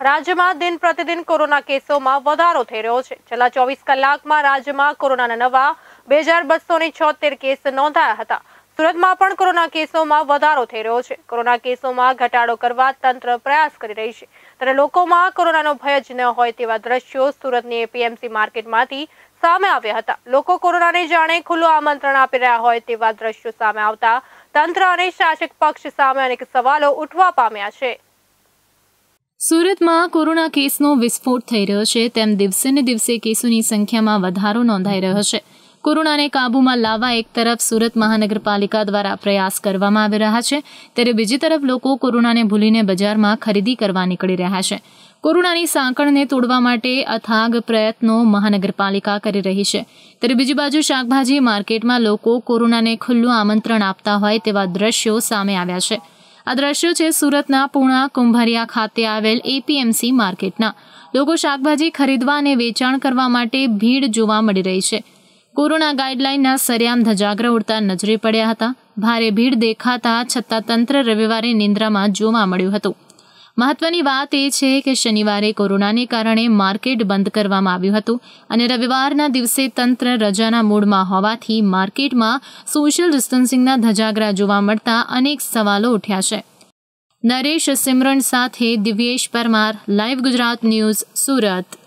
રાજ્યમાં દિન પ્રતિદિન કોરોના કેસોમાં વધારો થઈ રહ્યો છે છેલ્લા ચોવીસ કલાકમાં રાજ્યમાં કોરોનાના નવા બે હજાર બસો ને કેસ નોંધાયા હતા સુરતમાં પણ કોરોના કેસોમાં વધારો થઈ રહ્યો છે કોરોના કેસોમાં ઘટાડો કરવા તંત્ર પ્રયાસ કરી રહી છે ત્યારે લોકોમાં કોરોનાનો ભય જ ન હોય તેવા દ્રશ્યો સુરતની એપીએમસી માર્કેટમાંથી સામે આવ્યા હતા લોકો કોરોનાને જાણે ખુલ્લું આમંત્રણ આપી રહ્યા હોય તેવા દ્રશ્યો સામે આવતા તંત્ર અને શાસક પક્ષ સામે અનેક સવાલો ઉઠવા પામ્યા છે સુરતમાં કોરોના કેસનો વિસ્ફોટ થઈ રહ્યો છે તેમ દિવસે ને દિવસે કેસોની સંખ્યામાં વધારો નોંધાઈ રહ્યો છે કોરોનાને કાબૂમાં લાવવા એક તરફ સુરત મહાનગરપાલિકા દ્વારા પ્રયાસ કરવામાં આવી રહ્યા છે ત્યારે બીજી તરફ લોકો કોરોનાને ભૂલીને બજારમાં ખરીદી કરવા નીકળી રહ્યા છે કોરોનાની સાંકળને તોડવા માટે અથાગ પ્રયત્નો મહાનગરપાલિકા કરી રહી છે ત્યારે બીજી બાજુ શાકભાજી માર્કેટમાં લોકો કોરોનાને ખુલ્લું આમંત્રણ આપતા હોય તેવા દ્રશ્યો સામે આવ્યા છે આ દ્રશ્યો છે સુરતના પૂણા કુંભારિયા ખાતે આવેલ એપીએમસી માર્કેટના લોકો શાકભાજી ખરીદવા અને વેચાણ કરવા માટે ભીડ જોવા મળી રહી છે કોરોના ગાઈડલાઇનના સરેઆમ ધજાગરા ઉડતા નજરે પડ્યા હતા ભારે ભીડ દેખાતા છતાં તંત્ર રવિવારે નિંદ્રામાં જોવા મળ્યું હતું મહત્વની વાત એ છે કે શનિવારે કોરોનાને કારણે માર્કેટ બંધ કરવામાં આવ્યું હતું અને રવિવારના દિવસે તંત્ર રજાના મૂડમાં હોવાથી માર્કેટમાં સોશિયલ ડિસ્ટન્સિંગના ધજાગરા જોવા મળતા અનેક સવાલો ઉઠ્યા છે નરેશ સિમરન સાથે દિવ્યેશ પરમાર લાઈવ ગુજરાત ન્યૂઝ સુરત